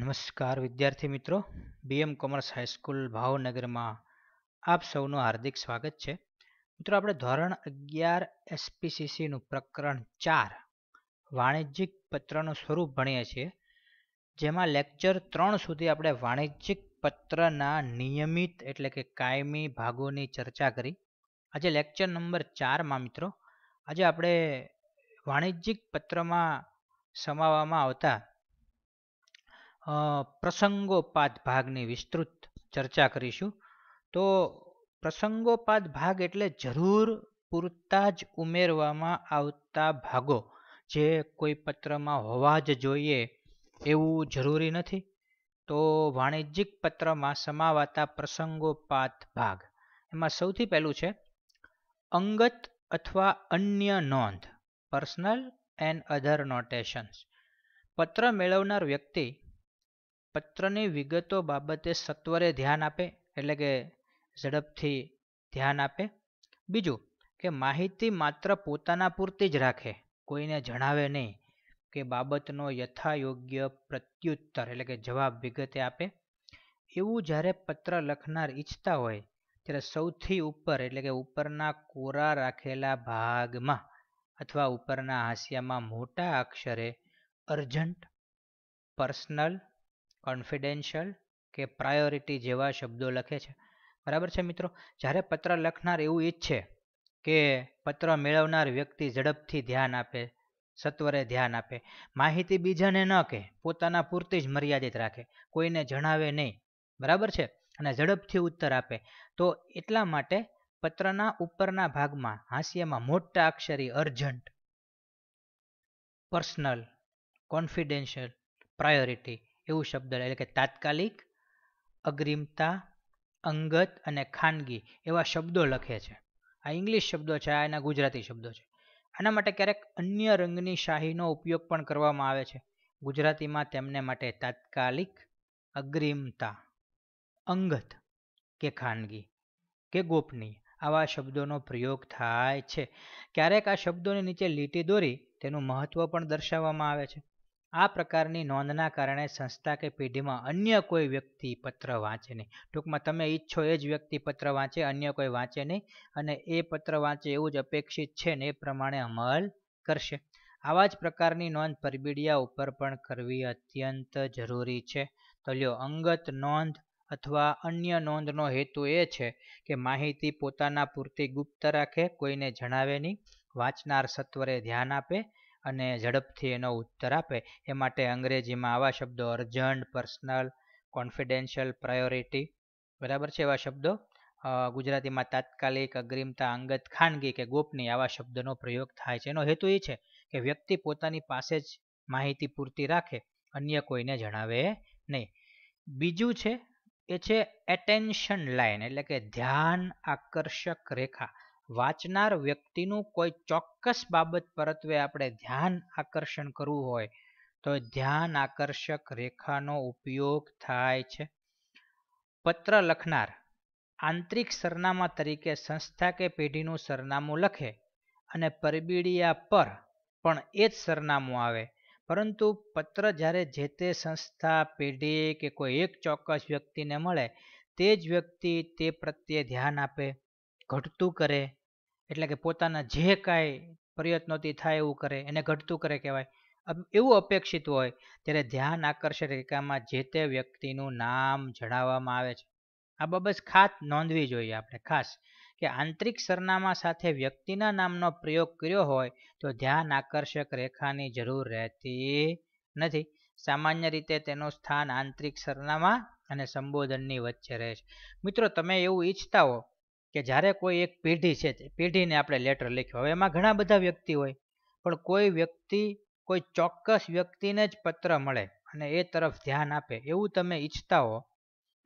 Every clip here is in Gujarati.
નમસ્કાર વિદ્યાર્થી મિત્રો બીએમ કોમર્સ હાઈસ્કૂલ ભાવનગરમાં આપ સૌનું હાર્દિક સ્વાગત છે મિત્રો આપણે ધોરણ અગિયાર એસપીસીસીનું પ્રકરણ ચાર વાણિજ્યિક પત્રનું સ્વરૂપ ભણીએ છીએ જેમાં લેક્ચર ત્રણ સુધી આપણે વાણિજ્યિક પત્રના નિયમિત એટલે કે કાયમી ભાગોની ચર્ચા કરી આજે લેક્ચર નંબર ચારમાં મિત્રો આજે આપણે વાણિજ્યિક પત્રમાં સમાવવામાં આવતા પ્રસંગોપાત ભાગની વિસ્તૃત ચર્ચા કરીશું તો પ્રસંગોપાત ભાગ એટલે જરૂર પૂરતા જ ઉમેરવામાં આવતા ભાગો જે કોઈ પત્રમાં હોવા જ જોઈએ એવું જરૂરી નથી તો વાણિજ્યિક પત્રમાં સમાવાતા પ્રસંગોપાત ભાગ એમાં સૌથી પહેલું છે અંગત અથવા અન્ય નોંધ પર્સનલ એન્ડ અધર નોટેશન્સ પત્ર મેળવનાર વ્યક્તિ પત્રની વિગતો બાબતે સત્વરે ધ્યાન આપે એટલે કે ઝડપથી ધ્યાન આપે બીજું કે માહિતી માત્ર પોતાના પૂરતી જ રાખે કોઈને જણાવે નહીં કે બાબતનો યથાયોગ્ય પ્રત્યુત્તર એટલે કે જવાબ વિગતે આપે એવું જ્યારે પત્ર લખનાર ઈચ્છતા હોય ત્યારે સૌથી ઉપર એટલે કે ઉપરના કોરા રાખેલા ભાગમાં અથવા ઉપરના હાંસિયામાં મોટા અક્ષરે અર્જન્ટ પર્સનલ કોન્ફિડેન્શિયલ કે પ્રાયોરિટી જેવા શબ્દો લખે છે બરાબર છે મિત્રો જ્યારે પત્ર લખનાર એવું ઈચ્છે કે પત્ર મેળવનાર વ્યક્તિ ઝડપથી ધ્યાન આપે સત્વરે ધ્યાન આપે માહિતી બીજાને ન કહે પોતાના પૂરતી જ મર્યાદિત રાખે કોઈને જણાવે નહીં બરાબર છે અને ઝડપથી ઉત્તર આપે તો એટલા માટે પત્રના ઉપરના ભાગમાં હાસ્યમાં મોટા અક્ષરી અર્જન્ટ પર્સનલ કોન્ફિડેન્શિયલ પ્રાયોરિટી એવું શબ્દ એટલે કે તાત્કાલિક અગ્રિમતા અંગત અને ખાનગી એવા શબ્દો લખે છે આ ઇંગ્લિશ શબ્દો છે આ એના ગુજરાતી શબ્દો છે આના માટે ક્યારેક અન્ય રંગની શાહીનો ઉપયોગ પણ કરવામાં આવે છે ગુજરાતીમાં તેમને માટે તાત્કાલિક અગ્રિમતા અંગત કે ખાનગી કે ગોપનીય આવા શબ્દોનો પ્રયોગ થાય છે ક્યારેક આ શબ્દોની નીચે લીટી દોરી તેનું મહત્ત્વ પણ દર્શાવવામાં આવે છે આ પ્રકારની નોંધના કારણે સંસ્થા કે પેઢીમાં અન્ય કોઈ વ્યક્તિ પત્ર વાંચે નહીં ટૂંકમાં તમે ઈચ્છો એ જ વ્યક્તિ પત્ર વાંચે અન્ય કોઈ વાંચે નહીં અને એ પત્ર વાંચે એવું જ અપેક્ષિત છે ને એ પ્રમાણે અમલ કરશે આવા જ પ્રકારની નોંધ પરબીડિયા ઉપર પણ કરવી અત્યંત જરૂરી છે તો લ્યો અંગત નોંધ અથવા અન્ય નોંધનો હેતુ એ છે કે માહિતી પોતાના પૂરતી ગુપ્ત રાખે કોઈને જણાવે નહીં વાંચનાર સત્વરે ધ્યાન આપે અને ઝડપથી એનો ઉત્તર આપે એ માટે અંગ્રેજીમાં આવા શબ્દો અર્જન્ટ પર્સનલ કોન્ફિડેન્શિયલ પ્રાયોરિટી બરાબર છે એવા શબ્દો ગુજરાતીમાં તાત્કાલિક અગ્રિમતા અંગત ખાનગી કે ગોપની આવા શબ્દનો પ્રયોગ થાય છે એનો હેતુ એ છે કે વ્યક્તિ પોતાની પાસે જ માહિતી પૂરતી રાખે અન્ય કોઈને જણાવે નહીં બીજું છે એ છે એટેન્શન લાઈન એટલે કે ધ્યાન આકર્ષક રેખા વાંચનાર વ્યક્તિનું કોઈ ચોક્કસ બાબત પરત્વે આપણે ધ્યાન આકર્ષણ કરવું હોય તો ધ્યાન આકર્ષક રેખાનો ઉપયોગ થાય છે પત્ર લખનાર આંતરિક સરનામા તરીકે સંસ્થા કે પેઢીનું સરનામું લખે અને પરબીડિયા પર પણ એ જ સરનામું આવે પરંતુ પત્ર જ્યારે જે તે સંસ્થા પેઢી કે કોઈ એક ચોક્કસ વ્યક્તિને મળે તે જ વ્યક્તિ તે પ્રત્યે ધ્યાન આપે ઘટતું કરે એટલે કે પોતાના જે કાંઈ પ્રયત્નોથી થાય એવું કરે એને ઘટતું કરે કહેવાય એવું અપેક્ષિત હોય ત્યારે ધ્યાન આકર્ષક રેખામાં જે તે વ્યક્તિનું નામ જણાવવામાં આવે છે આ બાબત ખાસ નોંધવી જોઈએ આપણે ખાસ કે આંતરિક સરનામા સાથે વ્યક્તિના નામનો પ્રયોગ કર્યો હોય તો ધ્યાન આકર્ષક રેખાની જરૂર રહેતી નથી સામાન્ય રીતે તેનું સ્થાન આંતરિક સરનામા અને સંબોધનની વચ્ચે રહે છે મિત્રો તમે એવું ઈચ્છતા હો કે જ્યારે કોઈ એક પેઢી છે પેઢીને આપણે લેટર લખ્યો હવે એમાં ઘણા બધા વ્યક્તિ હોય પણ કોઈ વ્યક્તિ કોઈ ચોક્કસ વ્યક્તિને જ પત્ર મળે અને એ તરફ ધ્યાન આપે એવું તમે ઈચ્છતા હો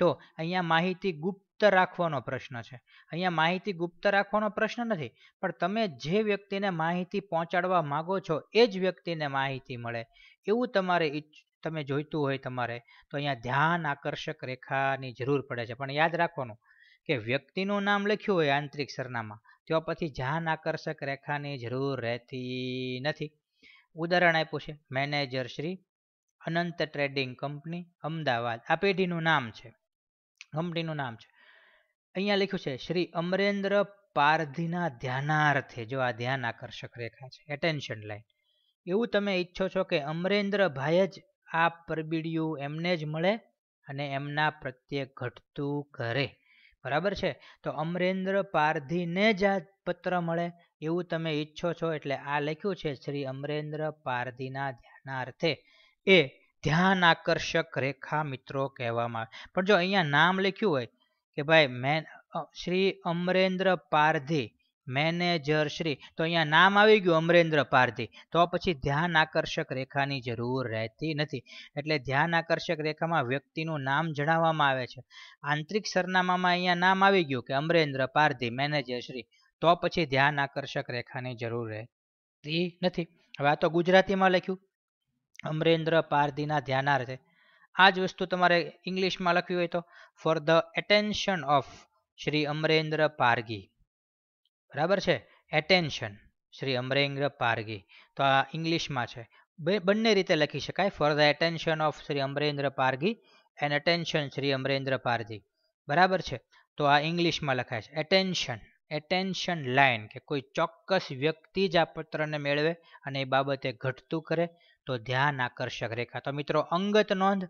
તો અહીંયા માહિતી ગુપ્ત રાખવાનો પ્રશ્ન છે અહીંયા માહિતી ગુપ્ત રાખવાનો પ્રશ્ન નથી પણ તમે જે વ્યક્તિને માહિતી પહોંચાડવા માગો છો એ જ વ્યક્તિને માહિતી મળે એવું તમારે તમે જોઈતું હોય તમારે તો અહીંયા ધ્યાન આકર્ષક રેખાની જરૂર પડે છે પણ યાદ રાખવાનું કે વ્યક્તિનું નામ લખ્યું હોય આંતરિક સરનામાં તો પછી જાન આકર્ષક રેખાની જરૂર રહેતી નથી ઉદાહરણ આપ્યું છે manager Shri Anant trading company Ahmedabad આ પેઢીનું નામ છે કંપનીનું નામ છે અહીંયા લખ્યું છે શ્રી અમરેન્દ્ર પારધીના ધ્યાનાર્થે જો આ ધ્યાન આકર્ષક રેખા છે એટેન્શન લાઈન એવું તમે ઈચ્છો છો કે અમરેન્દ્રભાઈ જ આ પરબીડિયું એમને જ મળે અને એમના પ્રત્યે ઘટતું કરે બરાબર છે તો અમરેન્દ્ર પારધીને જ આ પત્ર મળે એવું તમે ઈચ્છો છો એટલે આ લખ્યું છે શ્રી અમરેન્દ્ર પારધીના ધ્યાનાર્થે એ ધ્યાન આકર્ષક રેખા મિત્રો કહેવામાં આવે પણ જો અહીંયા નામ લખ્યું હોય કે ભાઈ મેન શ્રી અમરેન્દ્ર પારધી મેનેજર શ્રી તો અહીંયા નામ આવી ગયું અમરેન્દ્ર પારધી તો પછી ધ્યાન આકર્ષક રેખાની જરૂર રહેતી નથી એટલે ધ્યાન આકર્ષક રેખામાં વ્યક્તિનું નામ જણાવવામાં આવે છે આંતરિક સરનામામાં અહીંયા નામ આવી ગયું કે અમરેન્દ્ર પારધી મેનેજર શ્રી તો પછી ધ્યાન આકર્ષક રેખાની જરૂર રહેતી નથી હવે આ તો ગુજરાતીમાં લખ્યું અમરેન્દ્ર પારધીના ધ્યાનાર્થે આ જ વસ્તુ તમારે ઇંગ્લિશમાં લખવી હોય તો for the attention of Shri Amarendra Pargi બરાબર છે એટેન્શન શ્રી અમરેન્દ્ર પારગી તો આ ઇંગ્લિશમાં છે બે બંને રીતે લખી શકાય for the attention of Shri Amarendra Pargi and attention Shri Amarendra Pargi બરાબર છે તો આ ઇંગ્લિશમાં લખાય છે એટેન્શન એટેન્શન લાઇન કે કોઈ ચોક્કસ વ્યક્તિ જ આ પત્રને મેળવે અને એ બાબતે ઘટતું કરે તો ધ્યાન આકર્ષક રેખા તો મિત્રો અંગત નોંધ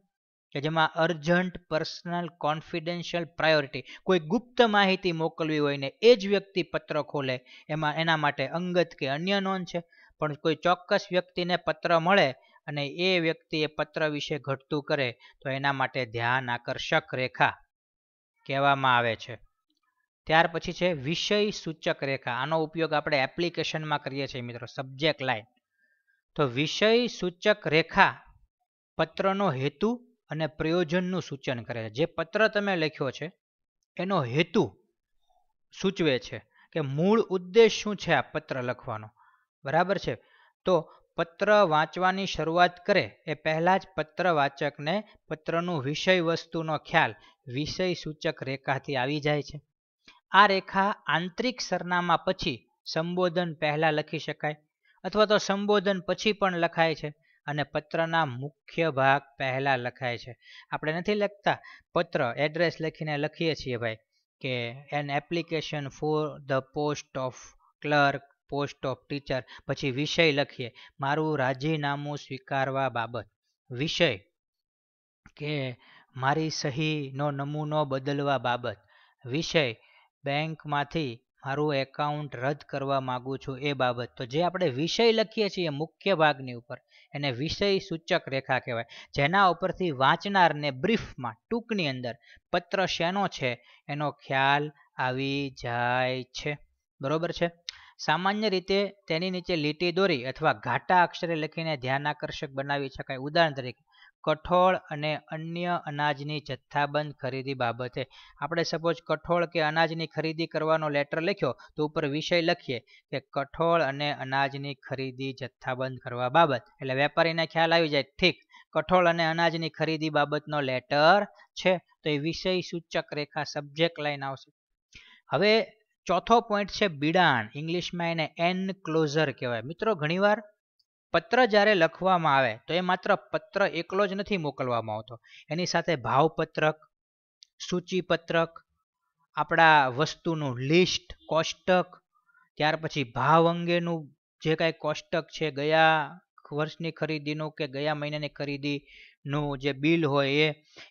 કે જેમાં અર્જન્ટ પર્સનલ કોન્ફિડેન્શિયલ પ્રાયોરિટી કોઈ ગુપ્ત માહિતી મોકલવી હોય ને એ જ વ્યક્તિ પત્ર ખોલે એમાં એના માટે અંગત કે અન્ય નોન છે પણ કોઈ ચોક્કસ વ્યક્તિને પત્ર મળે અને એ વ્યક્તિ એ પત્ર વિશે ઘટતું કરે તો એના માટે ધ્યાન આકર્ષક રેખા કહેવામાં આવે છે ત્યાર પછી છે વિષય સૂચક રેખા આનો ઉપયોગ આપણે એપ્લિકેશનમાં કરીએ છીએ મિત્રો સબ્જેક્ટ લાઇન તો વિષય સૂચક રેખા પત્રનો હેતુ અને પ્રયોજનનું સૂચન કરે છે જે પત્ર તમે લખ્યો છે એનો હેતુ સૂચવે છે કે મૂળ ઉદ્દેશ શું છે આ પત્ર લખવાનો બરાબર છે તો પત્ર વાંચવાની શરૂઆત કરે એ પહેલાં જ પત્ર વાચકને પત્રનું વિષય વસ્તુનો ખ્યાલ વિષય સૂચક રેખાથી આવી જાય છે આ રેખા આંતરિક સરનામા પછી સંબોધન પહેલાં લખી શકાય અથવા તો સંબોધન પછી પણ લખાય છે અને પત્રના મુખ્ય ભાગ પહેલાં લખાય છે આપણે નથી લખતા પત્ર એડ્રેસ લખીને લખીએ છીએ ભાઈ કે an application for the post of clerk post of teacher પછી વિષય લખીએ મારું રાજીનામું સ્વીકારવા બાબત વિષય કે મારી સહીનો નમૂનો બદલવા બાબત વિષય બેંકમાંથી મારું એકાઉન્ટ રદ કરવા માગું છું એ બાબત તો જે આપણે વિષય લખીએ છીએ મુખ્ય ભાગની ઉપર એને વિષય સૂચક રેખા કહેવાય જેના ઉપરથી વાંચનારને બ્રીફમાં ટૂંકની અંદર પત્ર શેનો છે એનો ખ્યાલ આવી જાય છે બરોબર છે સામાન્ય રીતે તેની નીચે લીટી દોરી અથવા ઘાટા અક્ષરે લખીને ધ્યાન આકર્ષક બનાવી શકાય ઉદાહરણ તરીકે કઠોળ અને અન્ય અનાજની જથ્થાબંધ ખરીદી બાબતે આપણે સપોઝ કઠોળ કે અનાજની ખરીદી કરવાનો લેટર લખ્યો તો ઉપર વિષય લખીએ કે કઠોળ અને અનાજની ખરીદી જથ્થાબંધ કરવા બાબત એટલે વેપારીને ખ્યાલ આવી જાય ઠીક કઠોળ અને અનાજની ખરીદી બાબતનો લેટર છે તો એ વિષય સૂચક રેખા સબ્જેક્ટ લાઈન આવશે હવે ચોથો પોઈન્ટ છે બિડાણ ઇંગ્લિશમાં એને એનક્લોઝર કહેવાય મિત્રો ઘણીવાર પત્ર જ્યારે લખવામાં આવે તો એ માત્ર પત્ર એકલો જ નથી મોકલવામાં આવતો એની સાથે ભાવપત્રક સૂચિપત્રક આપણા વસ્તુનું લિસ્ટ કોષ્ટક ત્યાર પછી ભાવ અંગેનું જે કાંઈ કોષ્ટક છે ગયા વર્ષની ખરીદીનું કે ગયા મહિનાની ખરીદી નું જે બિલ હોય એ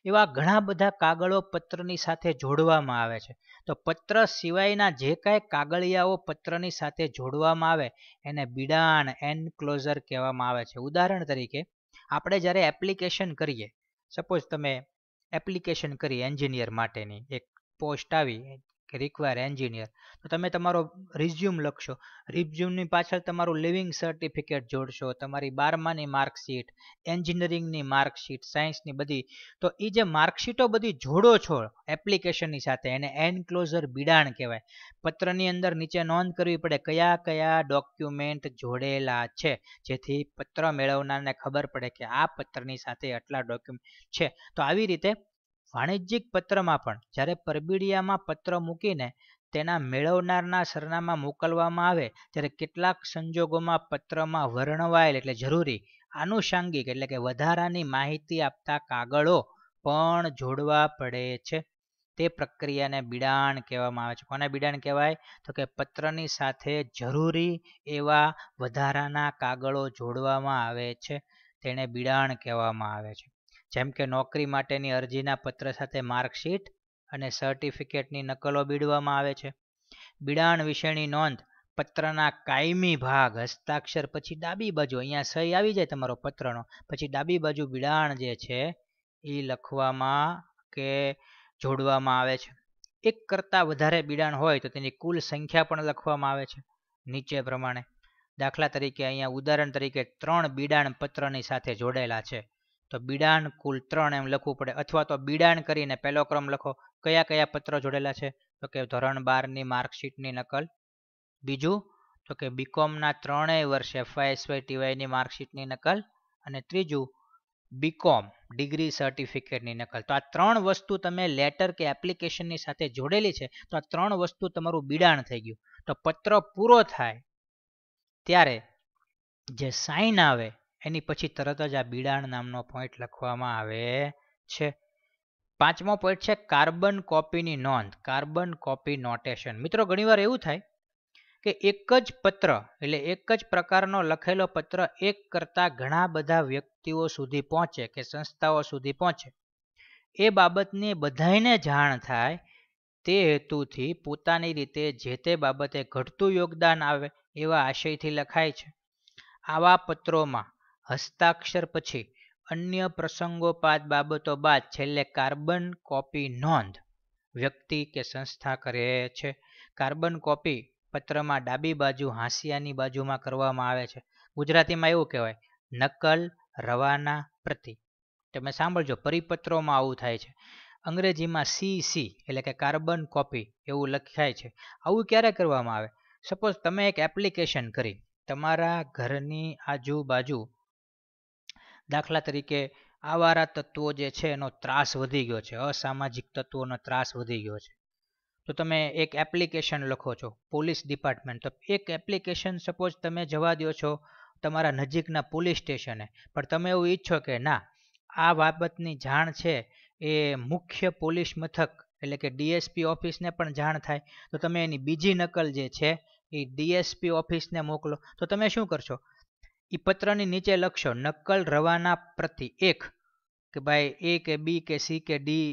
એવા ઘણા બધા કાગળો પત્રની સાથે જોડવામાં આવે છે તો પત્ર સિવાયના જે કાંઈ કાગળિયાઓ પત્રની સાથે જોડવામાં આવે એને બિડાણ એનક્લોઝર કહેવામાં આવે છે ઉદાહરણ તરીકે આપણે જ્યારે એપ્લિકેશન કરીએ સપોઝ તમે એપ્લિકેશન કરી એન્જિનિયર માટેની એક પોસ્ટ આવી કે રિક્વાયર એન્જિનિયર તો તમે તમારો રિઝ્યુમ લખશો રિઝ્યુમની પાછળ તમારું લિવિંગ સર્ટિફિકેટ જોડશો તમારી બારમાની માર્કશીટ એન્જિનિયરિંગની માર્કશીટ સાયન્સની બધી તો એ જે માર્કશીટો બધી જોડો છો એપ્લિકેશનની સાથે એને એનક્લોઝર બિડાણ કહેવાય પત્રની અંદર નીચે નોંધ કરવી પડે કયા કયા ડોક્યુમેન્ટ જોડેલા છે જેથી પત્ર મેળવનારને ખબર પડે કે આ પત્રની સાથે આટલા ડોક્યુમેન્ટ છે તો આવી રીતે વાણિજ્યિક પત્રમાં પણ જ્યારે પરબીડિયામાં પત્ર મૂકીને તેના મેળવનારના સરનામાં મોકલવામાં આવે ત્યારે કેટલાક સંજોગોમાં પત્રમાં વર્ણવાયેલ એટલે જરૂરી આનુષાંગિક એટલે કે વધારાની માહિતી આપતા કાગળો પણ જોડવા પડે છે તે પ્રક્રિયાને બિડાણ કહેવામાં આવે છે કોને બિડાણ કહેવાય તો કે પત્રની સાથે જરૂરી એવા વધારાના કાગળો જોડવામાં આવે છે તેને બિડાણ કહેવામાં આવે છે જેમ કે નોકરી માટેની અરજીના પત્ર સાથે માર્કશીટ અને સર્ટિફિકેટની નકલો બીડવામાં આવે છે બિડાણ વિશેની નોંધ પત્રના કાયમી ભાગ હસ્તાક્ષર પછી ડાબી બાજુ અહીંયા સહી આવી જાય તમારો પત્રનો પછી ડાબી બાજુ બિડાણ જે છે એ લખવામાં કે જોડવામાં આવે છે એક કરતાં વધારે બિડાણ હોય તો તેની કુલ સંખ્યા પણ લખવામાં આવે છે નીચે પ્રમાણે દાખલા તરીકે અહીંયા ઉદાહરણ તરીકે ત્રણ બિડાણ પત્રની સાથે જોડેલા છે તો બિડાણ કુલ ત્રણ એમ લખવું પડે અથવા તો બિડાણ કરીને પહેલો ક્રમ લખો કયા કયા પત્રો જોડેલા છે તો કે ધોરણ બારની માર્કશીટની નકલ બીજું તો કે બીકોમના ત્રણેય વર્ષે એફઆઈએસવાય ટીવાયની માર્કશીટની નકલ અને ત્રીજું બીકોમ ડિગ્રી સર્ટિફિકેટની નકલ તો આ ત્રણ વસ્તુ તમે લેટર કે એપ્લિકેશનની સાથે જોડેલી છે તો આ ત્રણ વસ્તુ તમારું બિડાણ થઈ ગયું તો પત્ર પૂરો થાય ત્યારે જે સાઇન આવે એની પછી તરત જ આ બિડાણ નામનો પોઈન્ટ લખવામાં આવે છે પાંચમો પોઈન્ટ છે કાર્બન કોપીની નોંધ કાર્બન કોપી નોટેશન મિત્રો ઘણીવાર એવું થાય કે એક જ પત્ર એટલે એક જ પ્રકારનો લખેલો પત્ર એક કરતાં ઘણા બધા વ્યક્તિઓ સુધી પહોંચે કે સંસ્થાઓ સુધી પહોંચે એ બાબતની બધાને જાણ થાય તે હેતુથી પોતાની રીતે જે તે બાબતે ઘટતું યોગદાન આવે એવા આશયથી લખાય છે આવા પત્રોમાં હસ્તાક્ષર પછી અન્ય પ્રસંગોપાત બાબતો બાદ છેલ્લે કાર્બન કોપી નોંધ વ્યક્તિ કે સંસ્થા કરે છે કાર્બન કોપી પત્રમાં ડાબી બાજુ હાંસિયાની બાજુમાં કરવામાં આવે છે ગુજરાતીમાં એવું કહેવાય નકલ રવાના પ્રતિ તમે સાંભળજો પરિપત્રોમાં આવું થાય છે અંગ્રેજીમાં સી સી એટલે કે કાર્બન કોપી એવું લખાય છે આવું ક્યારે કરવામાં આવે સપોઝ તમે એક એપ્લિકેશન કરી તમારા ઘરની આજુબાજુ દાખલા તરીકે આવારા તત્વો જે છે એનો ત્રાસ વધી ગયો છે અસામાજિક તત્વોનો ત્રાસ વધી ગયો છે તો તમે એક એપ્લિકેશન લખો છો પોલીસ ડિપાર્ટમેન્ટ તો એક એપ્લિકેશન સપોઝ તમે જવા દો છો તમારા નજીકના પોલીસ સ્ટેશને પણ તમે એવું ઈચ્છો કે ના આ બાબતની જાણ છે એ મુખ્ય પોલીસ મથક એટલે કે ડીએસપી ઓફિસને પણ જાણ થાય તો તમે એની બીજી નકલ જે છે એ ડીએસપી ઓફિસને મોકલો તો તમે શું કરશો એ પત્રની નીચે લખશો નકલ રવાના પ્રતિ એક કે ભાઈ એ કે બી કે સી કે D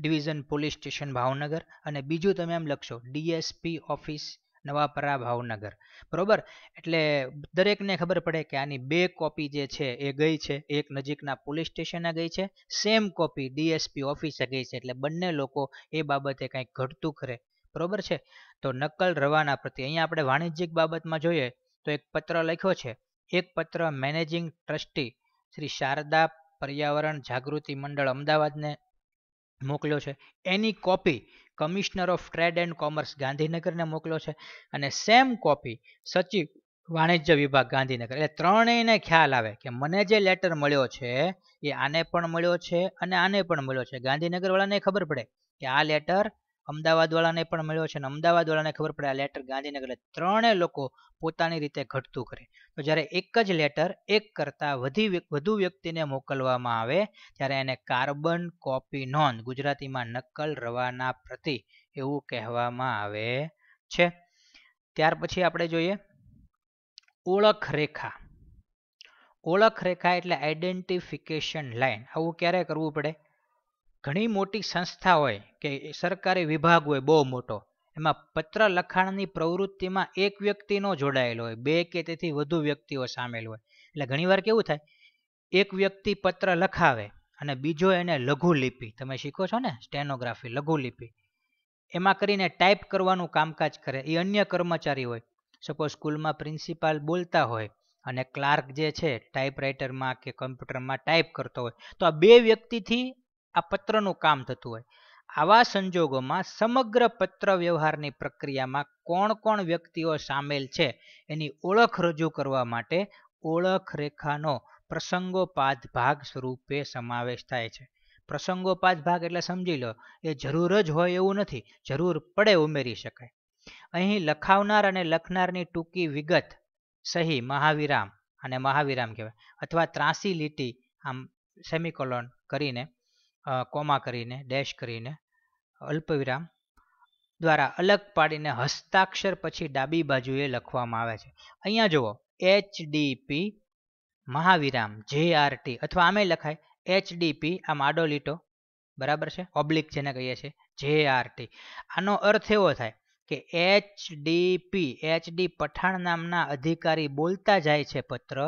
division police station Bhavnagar અને બીજું તમે એમ લખશો ડીએસપી ઓફિસ નવાપરા ભાવનગર બરોબર એટલે દરેકને ખબર પડે કે આની બે કોપી જે છે એ ગઈ છે એક નજીકના પોલીસ સ્ટેશને ગઈ છે સેમ કોપી ડીએસપી ઓફિસે ગઈ છે એટલે બંને લોકો એ બાબતે કંઈક ઘટતું કરે બરોબર છે તો નકલ રવાના પ્રતિ અહીંયા આપણે વાણિજ્યિક બાબતમાં જોઈએ તો એક પત્ર લખ્યો છે એક પત્ર મેનેજિંગ ટ્રસ્ટી શ્રી શારદા પર્યાવરણ જાગૃતિ મંડળ અમદાવાદને મોકલ્યો છે એની copy commissioner of trade and commerce ગાંધીનગરને મોકલ્યો છે અને સેમ કોપી સચિવ વાણિજ્ય વિભાગ ગાંધીનગર એટલે ત્રણેયને ખ્યાલ આવે કે મને જે લેટર મળ્યો છે એ આને પણ મળ્યો છે અને આને પણ મળ્યો છે ગાંધીનગરવાળાને ખબર પડે કે આ લેટર અમદાવાદવાળાને પણ મળ્યો છે અને અમદાવાદવાળાને ખબર પડે આ લેટર ગાંધીનગર ત્રણેય લોકો પોતાની રીતે ઘટતું કરે તો જ્યારે એક જ લેટર એક કરતાં વધી વધુ વ્યક્તિને મોકલવામાં આવે ત્યારે એને કાર્બન કોપી નોંધ ગુજરાતીમાં નકલ રવાના પ્રતિ એવું કહેવામાં આવે છે ત્યાર પછી આપણે જોઈએ ઓળખ રેખા ઓળખ રેખા એટલે આઈડેન્ટિફિકેશન લાઇન આવું ક્યારે કરવું પડે ઘણી મોટી સંસ્થા હોય કે સરકારી વિભાગ હોય બહુ મોટો એમાં પત્ર લખાણની પ્રવૃત્તિમાં એક વ્યક્તિનો જોડાયેલો હોય બે કે તેથી વધુ વ્યક્તિઓ સામેલ હોય એટલે ઘણીવાર કેવું થાય એક વ્યક્તિ પત્ર લખાવે અને બીજો એને લઘુલિપિ તમે શીખો છો ને સ્ટેનોગ્રાફી લઘુલિપિ એમાં કરીને ટાઈપ કરવાનું કામકાજ કરે એ અન્ય કર્મચારી હોય સપોઝ સ્કૂલમાં પ્રિન્સિપાલ બોલતા હોય અને ક્લાર્ક જે છે ટાઈપરાઇટરમાં કે કમ્પ્યુટરમાં ટાઈપ કરતો હોય તો આ બે વ્યક્તિથી આ પત્રનું કામ થતું હોય આવા સંજોગોમાં સમગ્ર પત્ર વ્યવહારની પ્રક્રિયામાં કોણ કોણ વ્યક્તિઓ સામેલ છે એની ઓળખ રજૂ કરવા માટે ઓળખ રેખાનો પ્રસંગોપાત ભાગ સ્વરૂપે સમાવેશ થાય છે પ્રસંગોપાત ભાગ એટલે સમજી લો એ જરૂર જ હોય એવું નથી જરૂર પડે ઉમેરી શકાય અહીં લખાવનાર અને લખનારની ટૂંકી વિગત સહી મહાવિરામ અને મહાવિરામ કહેવાય અથવા ત્રાસી લીટી આમ સેમિકોલોન કરીને કોમા કરીને ડેશ કરીને અલ્પવિરામ દ્વારા અલગ પાડીને હસ્તાક્ષર પછી ડાબી બાજુએ લખવામાં આવે છે અહીંયા જુઓ એચ ડીપી મહાવિરામ જે આર ટી અથવા આમે લખાય એચ ડીપી આમ આડો લીટો બરાબર છે ઓબ્લિક જેને કહીએ છીએ જે આર ટી આનો અર્થ એવો થાય કે H D H D Pathan નામના અધિકારી બોલતા જાય છે પત્ર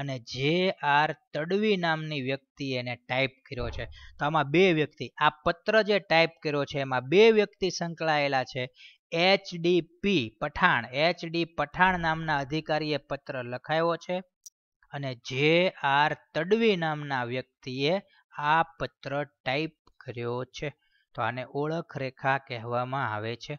અને જે આર તડવી નામની વ્યક્તિ એને ટાઈપ કર્યો છે તો આમાં બે વ્યક્તિ આ પત્ર જે ટાઈપ કર્યો છે એમાં બે વ્યક્તિ સંકળાયેલા છે H D P Pathan H D Pathan નામના અધિકારીએ પત્ર લખાયો છે અને જે આર તડવી નામના વ્યક્તિએ આ પત્ર ટાઈપ કર્યો છે તો આને ઓળખ રેખા કહેવામાં આવે છે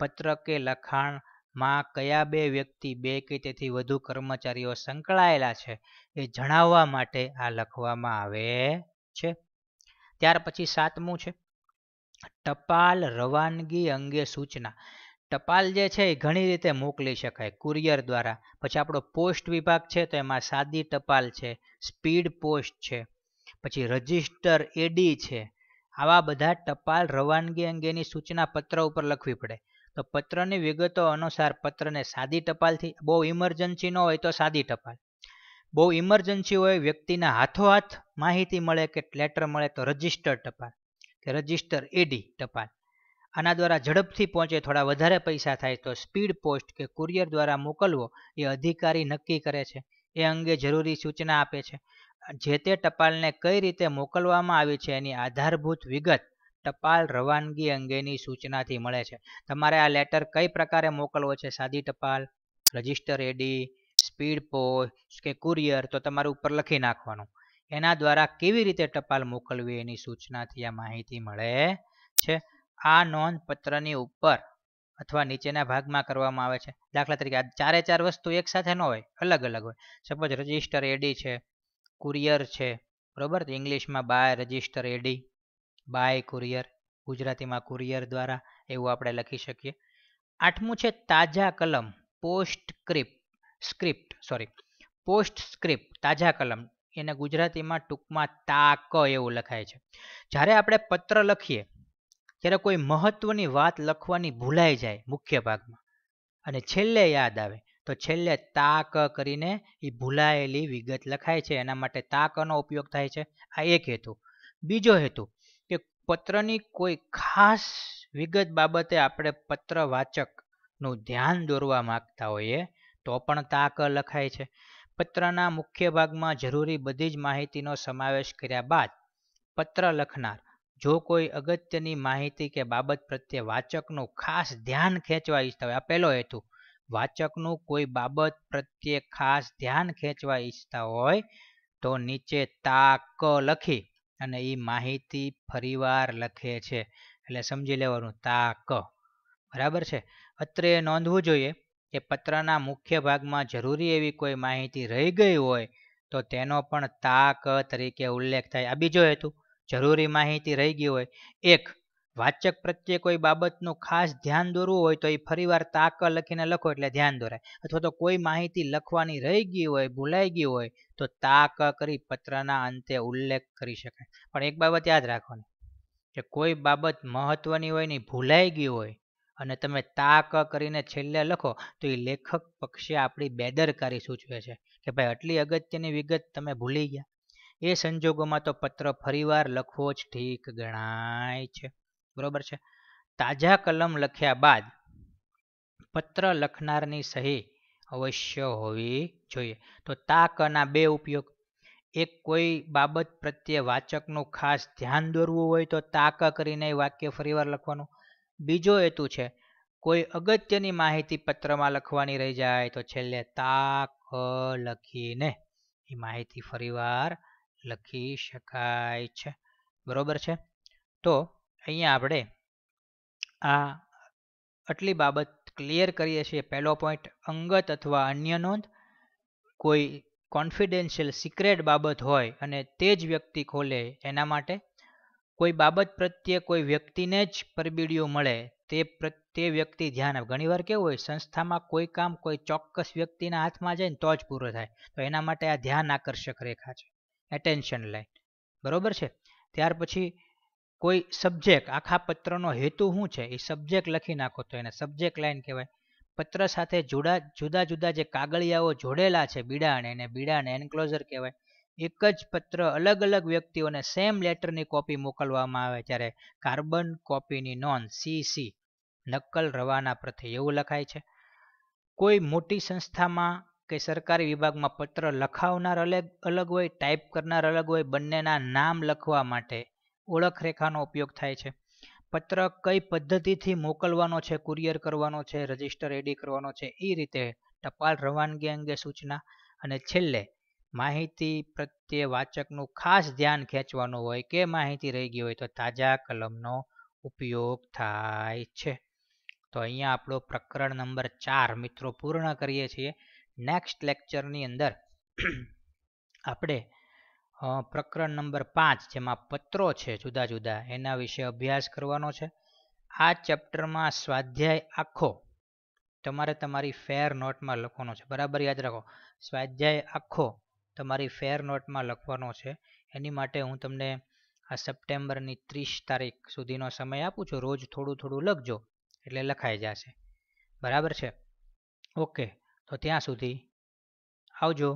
પત્ર કે લખાણ માં કયા બે વ્યક્તિ બે કે તેથી વધુ કર્મચારીઓ સંકળાયેલા છે એ જણાવવા માટે આ લખવામાં આવે છે ત્યાર પછી સાતમું છે ટપાલ રવાનગી અંગે સૂચના ટપાલ જે છે એ ઘણી રીતે મોકલી શકાય કુરિયર દ્વારા પછી આપણો પોસ્ટ વિભાગ છે તો એમાં સાદી ટપાલ છે સ્પીડ પોસ્ટ છે પછી રજિસ્ટર એડી છે આવા બધા ટપાલ રવાનગી અંગેની સૂચના પત્ર ઉપર લખવી પડે તો પત્રની વિગતો અનુસાર પત્રને સાદી ટપાલથી બહુ ઇમરજન્સી ન હોય તો સાદી ટપાલ બહુ ઇમરજન્સી હોય વ્યક્તિના હાથોહાથ માહિતી મળે કે લેટર મળે તો રજિસ્ટર ટપાલ કે રજિસ્ટર એડી ટપાલ આના દ્વારા ઝડપથી પહોંચે થોડા વધારે પૈસા થાય તો સ્પીડ પોસ્ટ કે કુરિયર દ્વારા મોકલવો એ અધિકારી નક્કી કરે છે એ અંગે જરૂરી સૂચના આપે છે જે તે ટપાલને કઈ રીતે મોકલવામાં આવી છે એની આધારભૂત વિગત ટપાલ રવાનગી અંગેની સૂચનાથી મળે છે તમારે આ લેટર કઈ પ્રકારે મોકલવો છે સાદી ટપાલ રજિસ્ટર એડી સ્પીડ પોસ્ટ કે કુરિયર તો તમારે ઉપર લખી નાખવાનું એના દ્વારા કેવી રીતે ટપાલ મોકલવી એની સૂચનાથી આ માહિતી મળે છે આ નોંધપત્રની ઉપર અથવા નીચેના ભાગમાં કરવામાં આવે છે દાખલા તરીકે આ ચારે ચાર વસ્તુ એક સાથે ન હોય અલગ અલગ હોય સપોઝ રજિસ્ટર એડી છે કુરિયર છે બરોબર ઇંગ્લિશમાં by register A D by courier ગુજરાતીમાં કુરિયર દ્વારા એવું આપણે લખી શકીએ આઠમું છે તાજા કલમ post script script sorry post script તાજા કલમ એને ગુજરાતીમાં ટૂંકમાં તાક એવું લખાય છે જ્યારે આપણે પત્ર લખીએ ત્યારે કોઈ મહત્વની વાત લખવાની ભૂલાઈ જાય મુખ્ય ભાગમાં અને છેલ્લે યાદ આવે તો છેલ્લે તાક કરીને એ ભૂલાયેલી વિગત લખાય છે એના માટે તાકનો ઉપયોગ થાય છે આ એક હેતુ બીજો હેતુ પત્રની કોઈ ખાસ વિગત બાબતે આપણે પત્ર વાચકનું ધ્યાન દોરવા માંગતા હોઈએ તો પણ તાક લખાય છે પત્રના મુખ્ય ભાગમાં જરૂરી બધી જ માહિતીનો સમાવેશ કર્યા બાદ પત્ર લખનાર જો કોઈ અગત્યની માહિતી કે બાબત પ્રત્યે વાચકનું ખાસ ધ્યાન ખેંચવા ઈચ્છતા હોય આ પહેલો હેતુ વાચકનું કોઈ બાબત પ્રત્યે ખાસ ધ્યાન ખેંચવા ઈચ્છતા હોય તો નીચે તાક લખી અને એ માહિતી ફરીવાર લખે છે એટલે સમજી લેવાનું તાક બરાબર છે અત્રે નોંધવું જોઈએ કે પત્રના મુખ્ય ભાગમાં જરૂરી એવી કોઈ માહિતી રહી ગઈ હોય તો તેનો પણ તાક તરીકે ઉલ્લેખ થાય આ બીજો હેતુ જરૂરી માહિતી રહી ગઈ હોય એક વાચક પ્રત્યે કોઈ બાબતનું ખાસ ધ્યાન દોરવું હોય તો એ ફરીવાર તાક લખીને લખો એટલે ધ્યાન દોરાય અથવા તો કોઈ માહિતી લખવાની રહી ગઈ હોય ભૂલાઈ ગઈ હોય તો તાક કરી પત્રના અંતે ઉલ્લેખ કરી શકાય પણ એક બાબત યાદ રાખવાની કે કોઈ બાબત મહત્વની હોય ને ભૂલાઈ ગઈ હોય અને તમે તાક કરીને છેલ્લે લખો તો એ લેખક પક્ષે આપણી બેદરકારી સૂચવે છે કે ભાઈ આટલી અગત્યની વિગત તમે ભૂલી ગયા એ સંજોગોમાં તો પત્ર ફરીવાર લખવો જ ઠીક ગણાય છે બરોબર છે તાજા કલમ લખ્યા બાદ પત્ર લખનારની સહી અવશ્ય હોવી જોઈએ તો તાકના બે ઉપયોગ એક કોઈ બાબત પ્રત્યે વાચકનું ખાસ ધ્યાન દોરવું હોય તો તાક કરીને વાક્ય ફરીવાર લખવાનું બીજો હેતુ છે કોઈ અગત્યની માહિતી પત્રમાં લખવાની રહી જાય તો છેલ્લે તાક લખીને એ માહિતી ફરીવાર લખી શકાય છે બરોબર છે તો અહીંયા આપણે આ આટલી બાબત ક્લિયર કરીએ છીએ પહેલો પોઈન્ટ અંગત અથવા અન્ય નોંધ કોઈ કોન્ફિડેન્શિયલ સિક્રેટ બાબત હોય અને તે જ વ્યક્તિ ખોલે એના માટે કોઈ બાબત પ્રત્યે કોઈ વ્યક્તિને જ પરબીડીઓ મળે તે તે વ્યક્તિ ધ્યાન આપે ઘણીવાર કેવું હોય સંસ્થામાં કોઈ કામ કોઈ ચોક્કસ વ્યક્તિના હાથમાં જાય ને તો જ પૂરો થાય તો એના માટે આ ધ્યાન આકર્ષક રેખા છે એટેન્શન લાઈન બરાબર છે ત્યાર પછી કોઈ સબ્જેક્ટ આખા પત્રનો હેતુ શું છે એ સબ્જેક્ટ લખી નાખો તો એને સબ્જેક્ટ લાઇન કહેવાય પત્ર સાથે જોડા જુદા જુદા જે કાગળિયાઓ જોડેલા છે બીડાને એને બીડાને એન્ક્લોઝર કહેવાય એક જ પત્ર અલગ અલગ વ્યક્તિઓને સેમ લેટરની કોપી મોકલવામાં આવે જ્યારે કાર્બન કોપીની નોન સી સી નકલ રવાના પ્રથે એવું લખાય છે કોઈ મોટી સંસ્થામાં કે સરકારી વિભાગમાં પત્ર લખાવનાર અલગ અલગ હોય ટાઈપ કરનાર અલગ હોય બંનેના નામ લખવા માટે ઓળખ રેખાનો ઉપયોગ થાય છે પત્ર કઈ પદ્ધતિથી મોકલવાનો છે કુરિયર કરવાનો છે રજિસ્ટર એડી કરવાનો છે એ રીતે ટપાલ રવાનગી અંગે સૂચના અને છેલ્લે માહિતી પ્રત્યે વાચકનું ખાસ ધ્યાન ખેંચવાનું હોય કે માહિતી રહી ગઈ હોય તો તાજા કલમનો ઉપયોગ થાય છે તો અહીંયા આપણો પ્રકરણ નંબર ચાર મિત્રો પૂર્ણ કરીએ છીએ નેક્સ્ટ લેક્ચરની અંદર આપણે પ્રકરણ નંબર પાંચ જેમાં પત્રો છે જુદા જુદા એના વિશે અભ્યાસ કરવાનો છે આ ચેપ્ટરમાં સ્વાધ્યાય આખો તમારે તમારી ફેર નોટમાં લખવાનો છે બરાબર યાદ રાખો સ્વાધ્યાય આખો તમારી ફેર નોટમાં લખવાનો છે એની માટે હું તમને આ સપ્ટેમ્બરની ત્રીસ તારીખ સુધીનો સમય આપું છું રોજ થોડું થોડું લખજો એટલે લખાઈ જશે બરાબર છે ઓકે તો ત્યાં સુધી આવજો